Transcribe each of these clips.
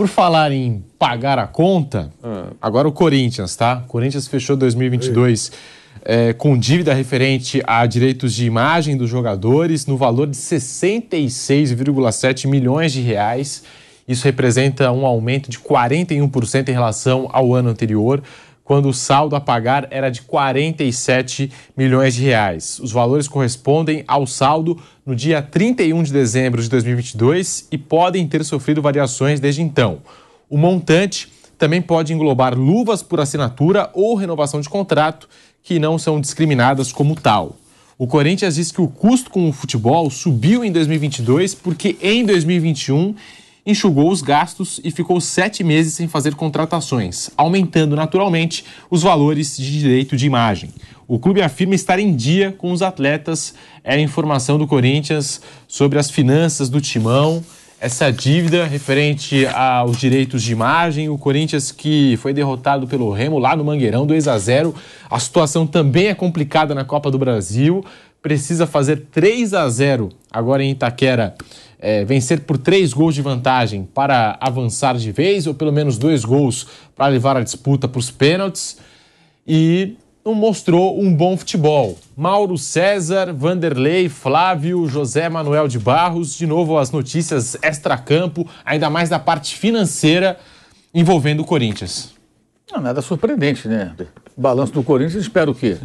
Por falar em pagar a conta, ah. agora o Corinthians, tá? O Corinthians fechou 2022 é, eh, com dívida referente a direitos de imagem dos jogadores no valor de 66,7 milhões de reais. Isso representa um aumento de 41% em relação ao ano anterior quando o saldo a pagar era de 47 milhões de reais. Os valores correspondem ao saldo no dia 31 de dezembro de 2022 e podem ter sofrido variações desde então. O montante também pode englobar luvas por assinatura ou renovação de contrato, que não são discriminadas como tal. O Corinthians diz que o custo com o futebol subiu em 2022 porque em 2021 enxugou os gastos e ficou sete meses sem fazer contratações, aumentando naturalmente os valores de direito de imagem. O clube afirma estar em dia com os atletas. É a informação do Corinthians sobre as finanças do timão. Essa dívida referente aos direitos de imagem, o Corinthians que foi derrotado pelo Remo lá no Mangueirão 2 a 0. A situação também é complicada na Copa do Brasil. Precisa fazer 3 a 0 agora em Itaquera é, vencer por três gols de vantagem para avançar de vez, ou pelo menos dois gols para levar a disputa para os pênaltis. E não mostrou um bom futebol. Mauro César, Vanderlei, Flávio, José Manuel de Barros, de novo as notícias extra-campo, ainda mais da parte financeira envolvendo o Corinthians. Não, nada surpreendente, né? Balanço do Corinthians, espero o quê?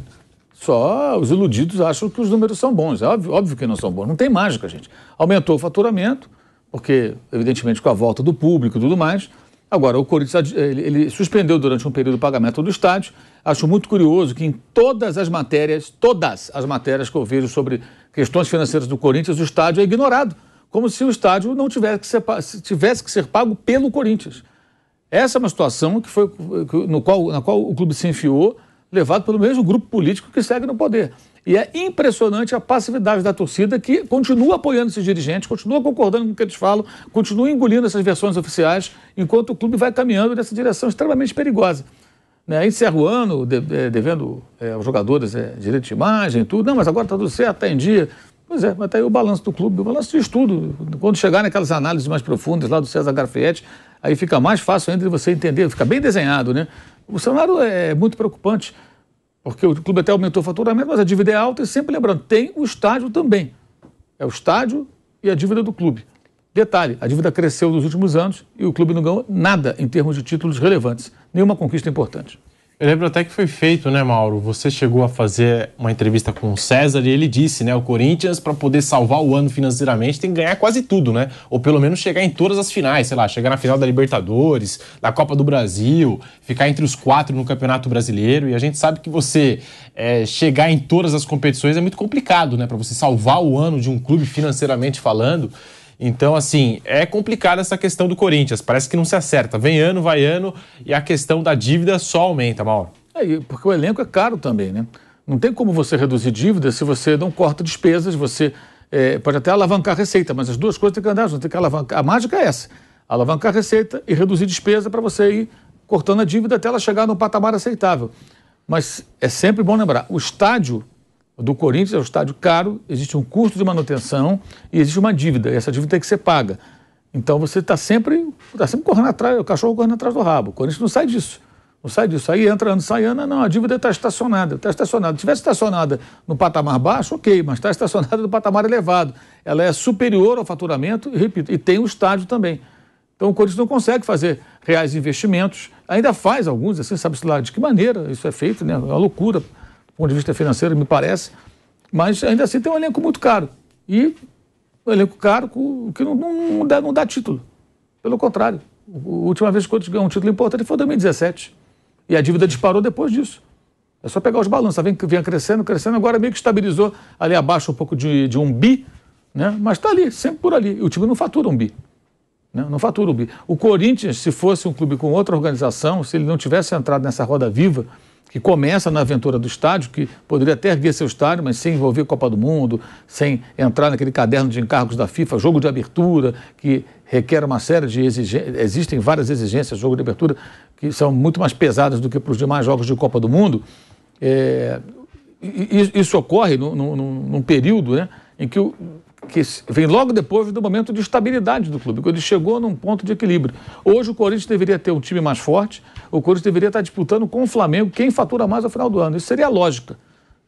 Só os iludidos acham que os números são bons. É óbvio, óbvio que não são bons. Não tem mágica, gente. Aumentou o faturamento, porque, evidentemente, com a volta do público e tudo mais. Agora, o Corinthians ele, ele suspendeu durante um período o pagamento do estádio. Acho muito curioso que em todas as matérias, todas as matérias que eu vejo sobre questões financeiras do Corinthians, o estádio é ignorado. Como se o estádio não tivesse que ser, tivesse que ser pago pelo Corinthians. Essa é uma situação que foi, no qual, na qual o clube se enfiou levado pelo mesmo grupo político que segue no poder. E é impressionante a passividade da torcida que continua apoiando esses dirigentes, continua concordando com o que eles falam, continua engolindo essas versões oficiais, enquanto o clube vai caminhando nessa direção extremamente perigosa. Né? Encerra o ano é, devendo é, aos jogadores é, direito de imagem e tudo. Não, mas agora está tudo certo, está em dia. Pois é, mas está aí o balanço do clube, o balanço de estudo. Quando chegar naquelas análises mais profundas lá do César Garfietti, aí fica mais fácil ainda de você entender, fica bem desenhado, né? O cenário é muito preocupante. Porque o clube até aumentou o faturamento, mas a dívida é alta e sempre lembrando, tem o estádio também. É o estádio e a dívida do clube. Detalhe, a dívida cresceu nos últimos anos e o clube não ganhou nada em termos de títulos relevantes, nenhuma conquista importante. Eu lembro até que foi feito, né, Mauro? Você chegou a fazer uma entrevista com o César e ele disse, né, o Corinthians, para poder salvar o ano financeiramente, tem que ganhar quase tudo, né? Ou pelo menos chegar em todas as finais, sei lá, chegar na final da Libertadores, da Copa do Brasil, ficar entre os quatro no Campeonato Brasileiro. E a gente sabe que você é, chegar em todas as competições é muito complicado, né? Para você salvar o ano de um clube financeiramente falando. Então, assim, é complicada essa questão do Corinthians. Parece que não se acerta. Vem ano, vai ano e a questão da dívida só aumenta, Mauro. É, porque o elenco é caro também, né? Não tem como você reduzir dívida se você não corta despesas, você é, pode até alavancar receita, mas as duas coisas têm que andar juntas, tem que alavancar. A mágica é essa: alavancar receita e reduzir despesa para você ir cortando a dívida até ela chegar num patamar aceitável. Mas é sempre bom lembrar: o estádio do Corinthians, é um estádio caro, existe um custo de manutenção e existe uma dívida, e essa dívida tem que ser paga. Então você está sempre, tá sempre correndo atrás, o cachorro correndo atrás do rabo. O Corinthians não sai disso. Não sai disso. Aí entra ano, sai ano, não, a dívida está estacionada. Está estacionada. Se estiver estacionada no patamar baixo, ok, mas está estacionada no patamar elevado. Ela é superior ao faturamento, e repito, e tem o estádio também. Então o Corinthians não consegue fazer reais investimentos, ainda faz alguns, assim, sabe-se lá de que maneira isso é feito, né? É uma loucura ponto de vista financeiro, me parece. Mas ainda assim tem um elenco muito caro. E um elenco caro que não, não, dá, não dá título. Pelo contrário. A última vez que o Corinthians ganhou um título importante foi em 2017. E a dívida disparou depois disso. É só pegar os balanços. Vem, vinha crescendo, crescendo, agora meio que estabilizou ali abaixo um pouco de, de um bi, né? mas está ali, sempre por ali. E o time não fatura um bi. Né? Não fatura um bi. O Corinthians, se fosse um clube com outra organização, se ele não tivesse entrado nessa roda viva, que começa na aventura do estádio, que poderia até erguer seu estádio, mas sem envolver Copa do Mundo, sem entrar naquele caderno de encargos da FIFA, jogo de abertura, que requer uma série de exigências, existem várias exigências, jogo de abertura, que são muito mais pesadas do que para os demais jogos de Copa do Mundo. É, isso ocorre num, num, num período né, em que, o, que vem logo depois do momento de estabilidade do clube, quando ele chegou num ponto de equilíbrio. Hoje o Corinthians deveria ter um time mais forte, o Corinthians deveria estar disputando com o Flamengo quem fatura mais ao final do ano. Isso seria a lógica.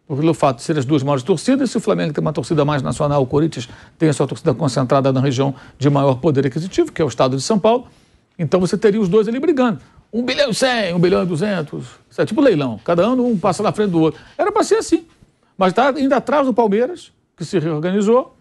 Pelo fato de serem as duas maiores torcidas, se o Flamengo tem uma torcida mais nacional, o Corinthians tem a sua torcida concentrada na região de maior poder aquisitivo, que é o estado de São Paulo, então você teria os dois ali brigando. um bilhão e cem, um bilhão e duzentos. Isso é tipo leilão. Cada ano um passa na frente do outro. Era para ser assim. Mas está ainda atrás do Palmeiras, que se reorganizou,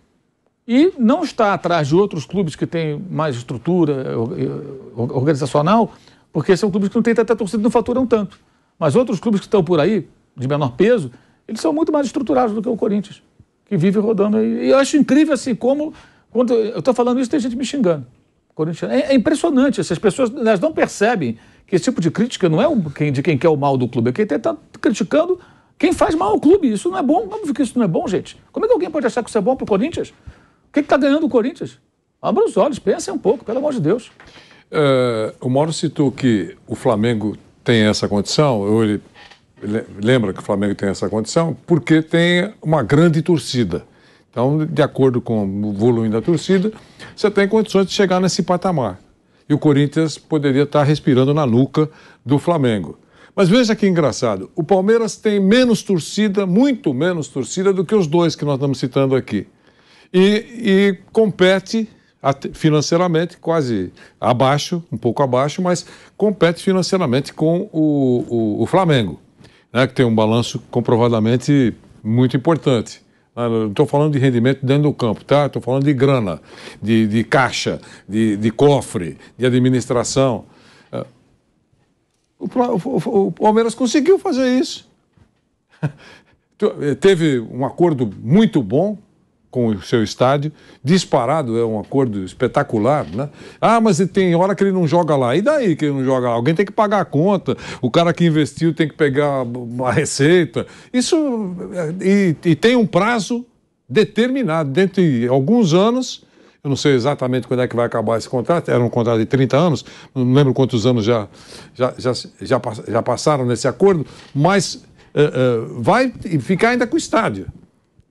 e não está atrás de outros clubes que têm mais estrutura eh, eh, organizacional porque são clubes que não têm tanta torcida não faturam tanto. Mas outros clubes que estão por aí, de menor peso, eles são muito mais estruturados do que o Corinthians, que vive rodando. E eu acho incrível assim como, quando eu estou falando isso, tem gente me xingando. Corinthians. É, é impressionante, essas pessoas elas não percebem que esse tipo de crítica não é quem, de quem quer o mal do clube, é quem está criticando quem faz mal ao clube. Isso não é bom, óbvio que isso não é bom, gente. Como é que alguém pode achar que isso é bom para o Corinthians? O que está ganhando o Corinthians? Abra os olhos, pensem um pouco, pelo amor de Deus. Uh, o Mauro citou que o Flamengo tem essa condição, ou ele lembra que o Flamengo tem essa condição, porque tem uma grande torcida. Então, de acordo com o volume da torcida, você tem condições de chegar nesse patamar. E o Corinthians poderia estar respirando na nuca do Flamengo. Mas veja que engraçado, o Palmeiras tem menos torcida, muito menos torcida do que os dois que nós estamos citando aqui. E, e compete financeiramente quase abaixo, um pouco abaixo, mas compete financeiramente com o, o, o Flamengo, né, que tem um balanço comprovadamente muito importante. Ah, não estou falando de rendimento dentro do campo, tá? Estou falando de grana, de, de caixa, de, de cofre, de administração. Ah, o, o, o Palmeiras conseguiu fazer isso. Então, eh, teve um acordo muito bom com o seu estádio, disparado, é um acordo espetacular, né? Ah, mas tem hora que ele não joga lá. E daí que ele não joga lá? Alguém tem que pagar a conta, o cara que investiu tem que pegar a receita. Isso. E, e tem um prazo determinado. Dentro de alguns anos, eu não sei exatamente quando é que vai acabar esse contrato, era um contrato de 30 anos, não lembro quantos anos já, já, já, já, já passaram nesse acordo, mas uh, uh, vai ficar ainda com o estádio.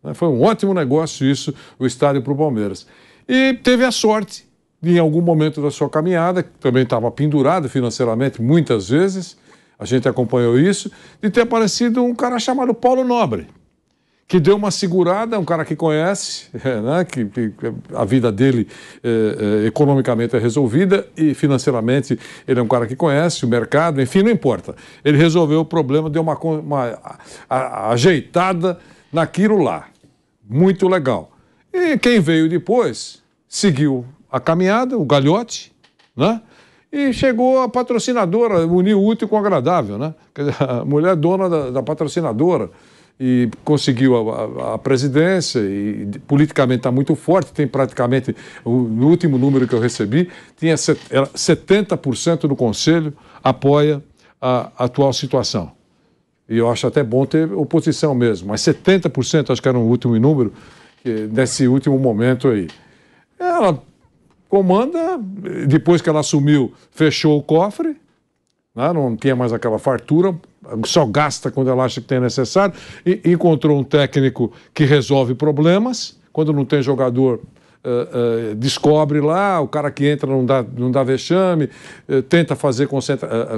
Né? Foi um ótimo negócio isso, o estádio para o Palmeiras. E teve a sorte, em algum momento da sua caminhada, que também estava pendurado financeiramente muitas vezes, a gente acompanhou isso, de ter aparecido um cara chamado Paulo Nobre, que deu uma segurada, um cara que conhece, é, né, que, que, a vida dele é, é, economicamente é resolvida e financeiramente ele é um cara que conhece o mercado, enfim, não importa. Ele resolveu o problema, deu uma, uma a, a, ajeitada naquilo lá muito legal. E quem veio depois seguiu a caminhada, o galhote, né? E chegou a patrocinadora, uniu útil com agradável, né? A mulher é dona da, da, patrocinadora e conseguiu a, a, a presidência e politicamente está muito forte, tem praticamente, o, no último número que eu recebi, tinha set, 70% do conselho apoia a atual situação e eu acho até bom ter oposição mesmo, mas 70%, acho que era o um último número, nesse último momento aí. Ela comanda, depois que ela assumiu, fechou o cofre, né? não tinha mais aquela fartura, só gasta quando ela acha que tem necessário, e encontrou um técnico que resolve problemas, quando não tem jogador, eh, eh, descobre lá, o cara que entra não dá, não dá vexame, uh, tenta fazer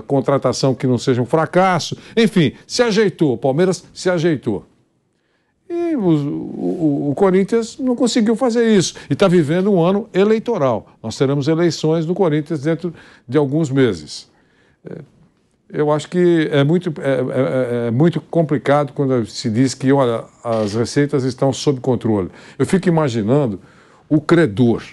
contratação que não seja um fracasso. Enfim, se ajeitou. O Palmeiras se ajeitou. E o, o, o, Corinthians não conseguiu fazer isso. E está vivendo um ano eleitoral. Nós teremos eleições no Corinthians dentro de alguns meses. Eu acho que é muito, é, é, é, é muito complicado quando se diz que olha, as receitas estão sob controle. Eu fico imaginando o credor.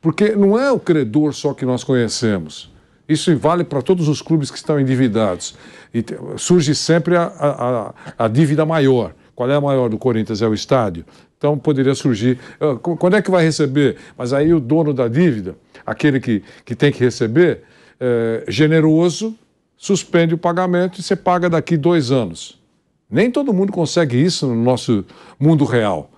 Porque não é o credor só que nós conhecemos. Isso vale para todos os clubes que estão endividados. E surge sempre a, a, a dívida maior. Qual é a maior do Corinthians? É o estádio. Então poderia surgir. Eh, quando é que vai receber? Mas aí o dono da dívida, aquele que, que tem que receber, é, generoso, suspende o pagamento e você paga daqui dois anos. Nem todo mundo consegue isso no nosso mundo real.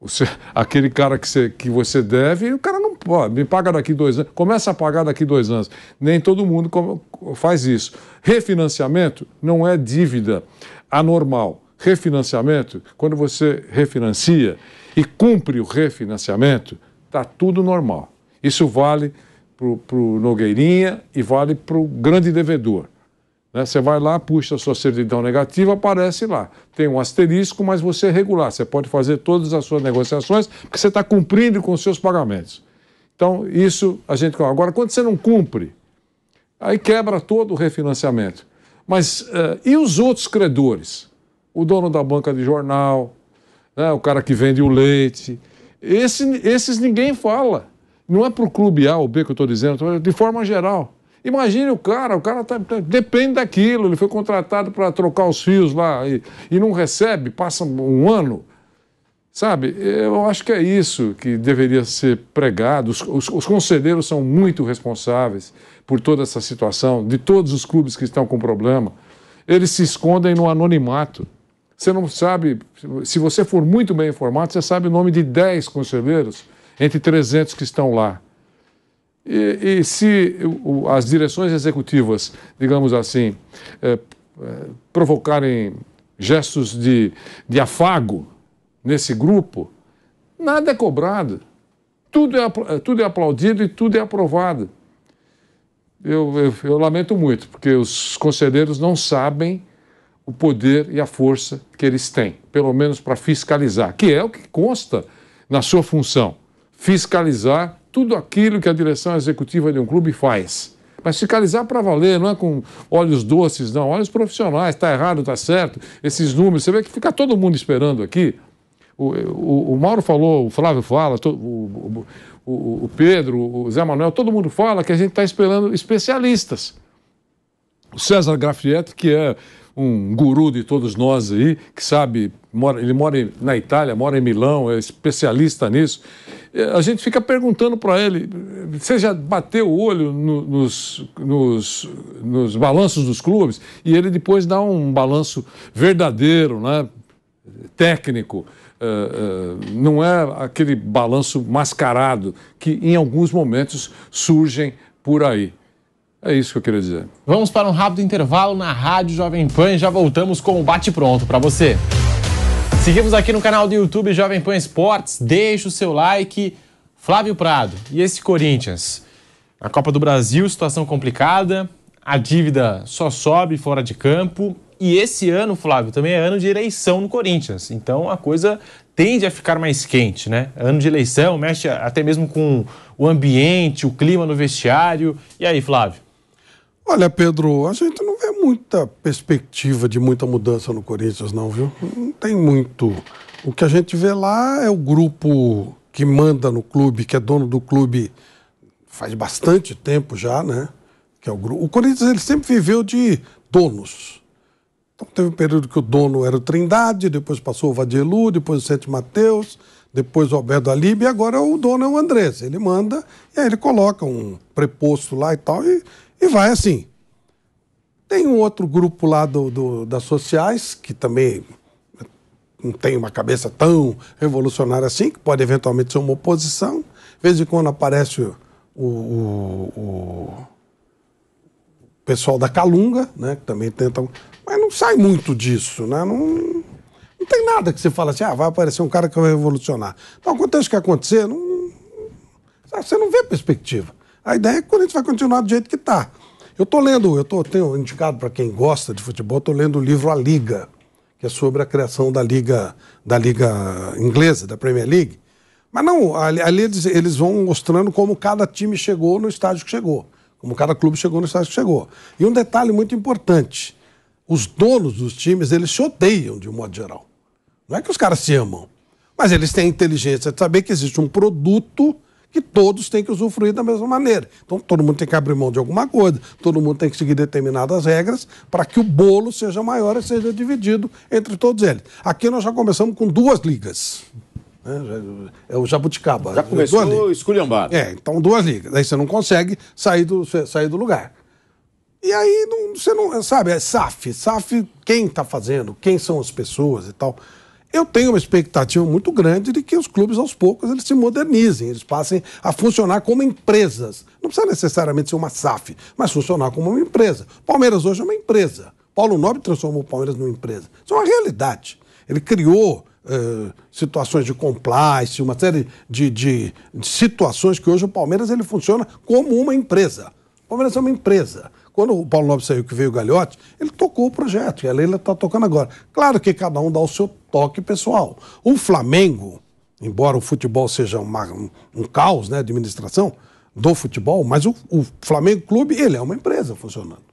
Você, aquele cara que você, que você deve, o cara não pode, me paga daqui dois anos, começa a pagar daqui dois anos. Nem todo mundo faz isso. Refinanciamento não é dívida anormal. Refinanciamento, quando você refinancia e cumpre o refinanciamento, está tudo normal. Isso vale para o Nogueirinha e vale para o grande devedor. Né? Você vai lá, puxa a sua certidão negativa, aparece lá. Tem um asterisco, mas você é regular. Você pode fazer todas as suas negociações, porque você está cumprindo com os seus pagamentos. Então, isso a gente. Agora, quando você não cumpre, aí quebra todo o refinanciamento. Mas uh, e os outros credores? O dono da banca de jornal, né? o cara que vende o leite. Esse, esses ninguém fala. Não é para o clube A ou B que eu estou dizendo, de forma geral. Imagine o cara, o cara tá, tá depende daquilo, ele foi contratado para trocar os fios lá e, e não recebe, passa um ano. Sabe, eu acho que é isso que deveria ser pregado. Os, os, os, conselheiros são muito responsáveis por toda essa situação, de todos os clubes que estão com problema. Eles se escondem no anonimato. Você não sabe, se você for muito bem informado, você sabe o nome de 10 conselheiros entre 300 que estão lá. E, e se o, as direções executivas, digamos assim, é, é, provocarem gestos de, de afago nesse grupo, nada é cobrado. Tudo é, eh, tudo é aplaudido e tudo é aprovado. Eu, eu, eu, lamento muito, porque os conselheiros não sabem o poder e a força que eles têm, pelo menos para fiscalizar, que é o que consta na sua função: fiscalizar tudo aquilo que a direção executiva de um clube faz. Mas fiscalizar para valer, não é com olhos doces, não, olhos profissionais, está errado, está certo, esses números, você vê que fica todo mundo esperando aqui. O, o, o Mauro falou, o Flávio fala, o, o Pedro, o Zé Manuel, todo mundo fala que a gente está esperando especialistas. O César Grafietti, que é um guru de todos nós aí, que sabe, mora, ele mora na Itália, mora em Milão, é especialista nisso. É, a gente fica perguntando para ele: você já bateu o olho no, nos, nos, nos balanços dos clubes? E ele depois dá um balanço verdadeiro, né? técnico. Uh, uh, não é aquele balanço mascarado que em alguns momentos surgem por aí. É isso que eu queria dizer. Vamos para um rápido intervalo na Rádio Jovem Pan e já voltamos com o Bate Pronto para você. Seguimos aqui no canal do YouTube Jovem Pan Esportes. Deixe o seu like. Flávio Prado, e esse Corinthians? A Copa do Brasil, situação complicada, a dívida só sobe fora de campo. E esse ano, Flávio, também é ano de eleição no Corinthians. Então a coisa tende a ficar mais quente, né? Ano de eleição, mexe até mesmo com o ambiente, o clima no vestiário. E aí, Flávio? Olha, Pedro, a gente não vê muita perspectiva de muita mudança no Corinthians, não, viu? Não tem muito. O que a gente vê lá é o grupo que manda no clube, que é dono do clube faz bastante tempo já, né? Que é o grupo. O Corinthians ele sempre viveu de donos. Então teve um período que o dono era o Trindade, depois passou o Vadielu, depois o Sete Mateus, depois o Alberto Alibe, e agora o dono é o Andrés. Ele manda e aí ele coloca um preposto lá e tal e e vai assim. Tem um outro grupo lá do, do, das sociais, que também não tem uma cabeça tão revolucionária assim, que pode eventualmente ser uma oposição. De vez em quando aparece o, o, o pessoal da Calunga, né, que também tentam. Mas não sai muito disso, né? Não, não tem nada que você fala assim, ah, vai aparecer um cara que vai revolucionar. Então, acontece o que acontecer, não, você não vê perspectiva. A ideia é que o Corinthians vai continuar do jeito que está. Eu estou lendo, eu tô, tenho indicado para quem gosta de futebol, estou lendo o livro A Liga, que é sobre a criação da Liga, da Liga Inglesa, da Premier League. Mas não, ali eles, eles vão mostrando como cada time chegou no estágio que chegou, como cada clube chegou no estágio que chegou. E um detalhe muito importante: os donos dos times, eles se odeiam de um modo geral. Não é que os caras se amam, mas eles têm a inteligência de saber que existe um produto que todos têm que usufruir da mesma maneira. Então, todo mundo tem que abrir mão de alguma coisa, todo mundo tem que seguir determinadas regras para que o bolo seja maior e seja dividido entre todos eles. Aqui nós já começamos com duas ligas. Né? É o jabuticaba. Já começou esculhambado. É, então duas ligas. Aí você não consegue sair do, sair do lugar. E aí não, você não. Sabe, é SAF. SAF, quem está fazendo, quem são as pessoas e tal. Eu tenho uma expectativa muito grande de que os clubes, aos poucos, eles se modernizem, eles passem a funcionar como empresas. Não precisa necessariamente ser uma SAF, mas funcionar como uma empresa. Palmeiras hoje é uma empresa. Paulo Nobre transformou o Palmeiras numa empresa. Isso é uma realidade. Ele criou Uh, situações de compliance, uma série de, de, de, situações que hoje o Palmeiras ele funciona como uma empresa. O Palmeiras é uma empresa. Quando o Paulo Nobre saiu, que veio o Galhote, ele tocou o projeto, e a Leila está tocando agora. Claro que cada um dá o seu toque pessoal. O Flamengo, embora o futebol seja uma, um, um, caos né, administração do futebol, mas o, o Flamengo Clube, ele é uma empresa funcionando.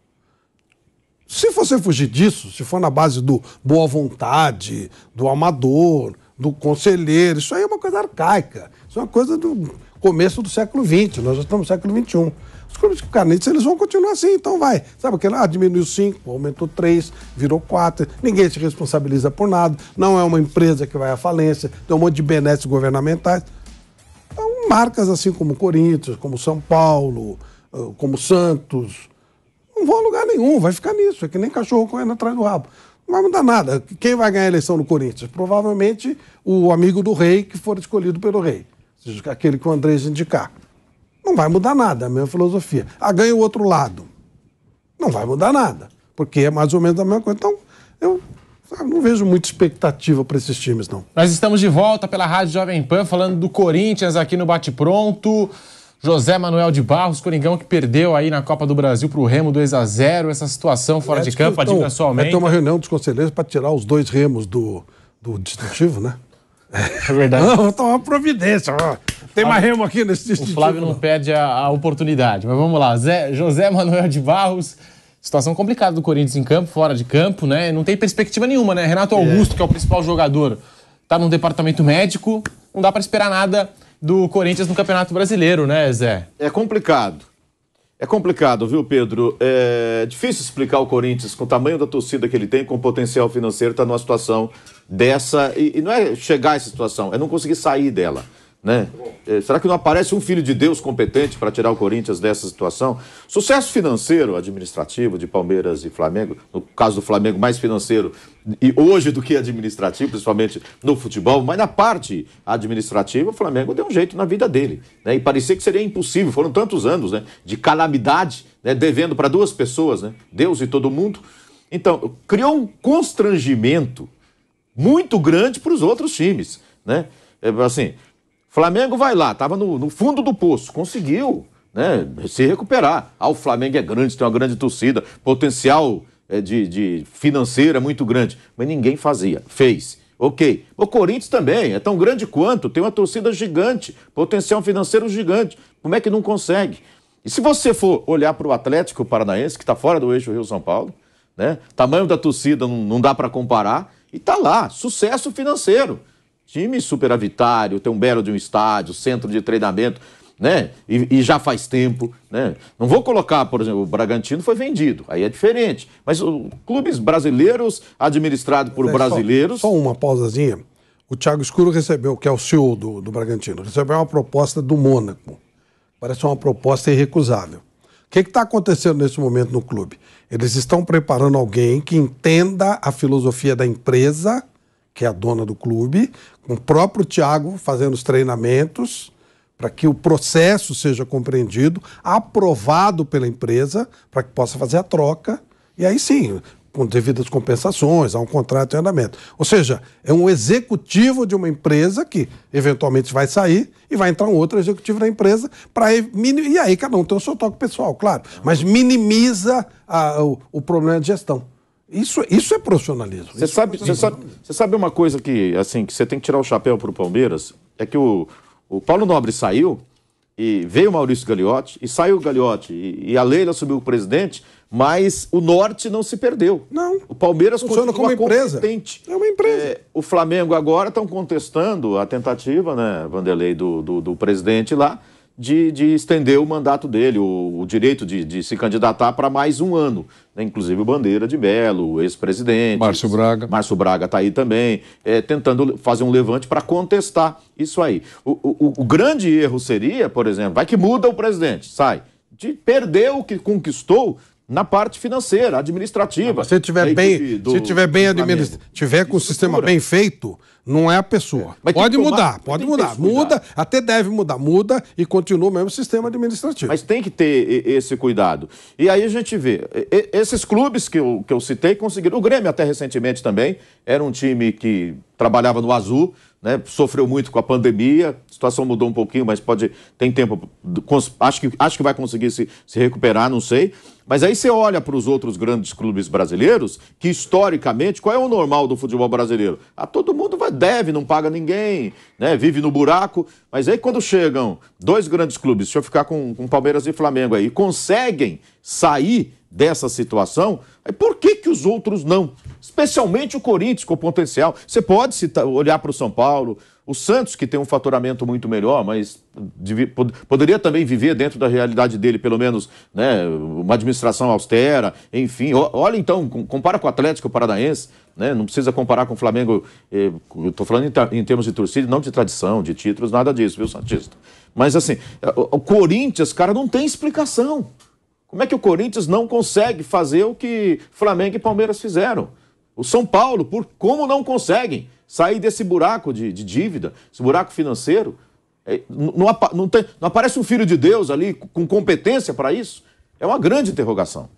Se você fugir disso, se for na base do boa vontade, do amador, do conselheiro. Isso aí é uma coisa arcaica. Isso é uma coisa do começo do século XX. Nós já estamos no século XXI. Os clubes carnistas, eles vão continuar assim, então vai. Sabe aquele, ah, diminuiu cinco, aumentou três, virou quatro, ninguém se responsabiliza por nada, não é uma empresa que vai à falência, tem um monte de benesses governamentais. Então, marcas assim como Corinthians, como São Paulo, como Santos, não vão a lugar nenhum, vai ficar nisso, é que nem cachorro correndo atrás do rabo. Não vai mudar nada. Quem vai ganhar a eleição no Corinthians? Provavelmente o amigo do rei que for escolhido pelo rei. Aquele que o Andrés indicar. Não vai mudar nada, é a mesma filosofia. Ah, ganha o outro lado. Não vai mudar nada, porque é mais ou menos a mesma coisa. Então, eu sabe, não vejo muita expectativa para esses times, não. Nós estamos de volta pela Rádio Jovem Pan, falando do Corinthians aqui no Bate Pronto. José Manuel de Barros, Coringão que perdeu aí na Copa do Brasil para o Remo 2 a 0 essa situação fora é, de campo, a dívida Vai ter uma reunião dos conselheiros para tirar os dois Remos do, do distintivo, né? É verdade. Não, vou tá tomar providência. Tem mais remo aqui nesse distintivo. O Flávio não, não. perde a, a, oportunidade, mas vamos lá. Zé, José Manuel de Barros, situação complicada do Corinthians em campo, fora de campo, né? Não tem perspectiva nenhuma, né? Renato é. Augusto, é. que é o principal jogador, tá no departamento médico, não dá para esperar nada do Corinthians no Campeonato Brasileiro, né, Zé? É complicado. É complicado, viu, Pedro? É difícil explicar o Corinthians com o tamanho da torcida que ele tem, com o potencial financeiro, está numa situação dessa. E, e não é chegar a essa situação, é não conseguir sair dela. Né? É, será que não aparece um filho de Deus competente para tirar o Corinthians dessa situação? Sucesso financeiro, administrativo de Palmeiras e Flamengo, no caso do Flamengo, mais financeiro e hoje do que administrativo, principalmente no futebol, mas na parte administrativa, o Flamengo deu um jeito na vida dele. Né? E parecia que seria impossível, foram tantos anos né? de calamidade, né? devendo para duas pessoas, né? Deus e todo mundo. Então, criou um constrangimento muito grande para os outros times. Né? É, assim, Flamengo vai lá, estava no, no, fundo do poço, conseguiu né, se recuperar. Ah, o Flamengo é grande, tem uma grande torcida, potencial é, de, de financeira é muito grande, mas ninguém fazia, fez. Ok. O Corinthians também é tão grande quanto, tem uma torcida gigante, potencial financeiro gigante. Como é que não consegue? E se você for olhar para o Atlético Paranaense, que está fora do eixo Rio-São Paulo, né? tamanho da torcida não, não dá para comparar, e está lá, sucesso financeiro. Time superavitário, tem um belo de um estádio, centro de treinamento, né? E, e, já faz tempo, né? Não vou colocar, por exemplo, o Bragantino foi vendido, aí é diferente. Mas o, clubes brasileiros administrados por é, brasileiros. Só, só, uma pausazinha. O Thiago Escuro recebeu, que é o CEO do, do Bragantino, recebeu uma proposta do Mônaco. Parece uma proposta irrecusável. O que está acontecendo nesse momento no clube? Eles estão preparando alguém que entenda a filosofia da empresa que é a dona do clube, com o próprio Tiago fazendo os treinamentos para que o processo seja compreendido, aprovado pela empresa, para que possa fazer a troca. E aí sim, com devidas compensações, há um contrato de andamento. Ou seja, é um executivo de uma empresa que eventualmente vai sair e vai entrar um outro executivo da empresa para e aí cada um tem o seu toque pessoal, claro, mas minimiza a, o, o problema de gestão. Isso, isso é profissionalismo. Você sabe, é sabe, você sabe uma coisa que assim que você tem que tirar o chapéu para o Palmeiras? É que o, o Paulo Nobre saiu e veio o Maurício Gagliotti e saiu o Gagliotti e, e a Leila subiu o presidente, mas o Norte não se perdeu. Não. O Palmeiras funciona como empresa. É uma empresa. É, o Flamengo agora estão contestando a tentativa, né, Vanderlei, do, do, do presidente lá de, de estender o mandato dele, o, o direito de, de, se candidatar para mais um ano. Né? Inclusive o Bandeira de o ex-presidente. Márcio Braga. Márcio Braga está aí também, é, tentando fazer um levante para contestar isso aí. O, o, o grande erro seria, por exemplo, vai que muda o presidente, sai. De perder o que conquistou na parte financeira, administrativa. se tiver bem, do, se tiver bem administrado, tiver com o sistema bem feito, não é a pessoa. Mas pode mudar, tomar, pode mudar. Muda, até deve mudar, muda e continua o mesmo sistema administrativo. Mas tem que ter esse cuidado. E aí a gente vê, esses clubes que eu, que eu citei conseguiram. O Grêmio, até recentemente também, era um time que trabalhava no Azul, né, sofreu muito com a pandemia, a situação mudou um pouquinho, mas pode tem tempo, acho que, acho que vai conseguir se, se recuperar, não sei. Mas aí você olha para os outros grandes clubes brasileiros, que historicamente, qual é o normal do futebol brasileiro? Ah, todo mundo vai, deve, não paga ninguém, né, vive no buraco. Mas aí quando chegam dois grandes clubes, deixa eu ficar com, com Palmeiras e Flamengo aí, conseguem sair dessa situação, aí por que, que os outros não? especialmente o Corinthians com potencial. Você pode citar, olhar para o São Paulo, o Santos, que tem um faturamento muito melhor, mas poderia também viver dentro da realidade dele, pelo menos né, uma administração austera, enfim. Olha então, compara com o Atlético Paranaense, né, não precisa comparar com o Flamengo, eh, estou falando em, em, termos de torcida, não de tradição, de títulos, nada disso, viu, Santista? Mas assim, eh, o, o Corinthians, cara, não tem explicação. Como é que o Corinthians não consegue fazer o que Flamengo e Palmeiras fizeram? o São Paulo, por como não conseguem sair desse buraco de, de dívida, esse buraco financeiro. É, não, não, tem, não aparece um filho de Deus ali com competência para isso? É uma grande interrogação.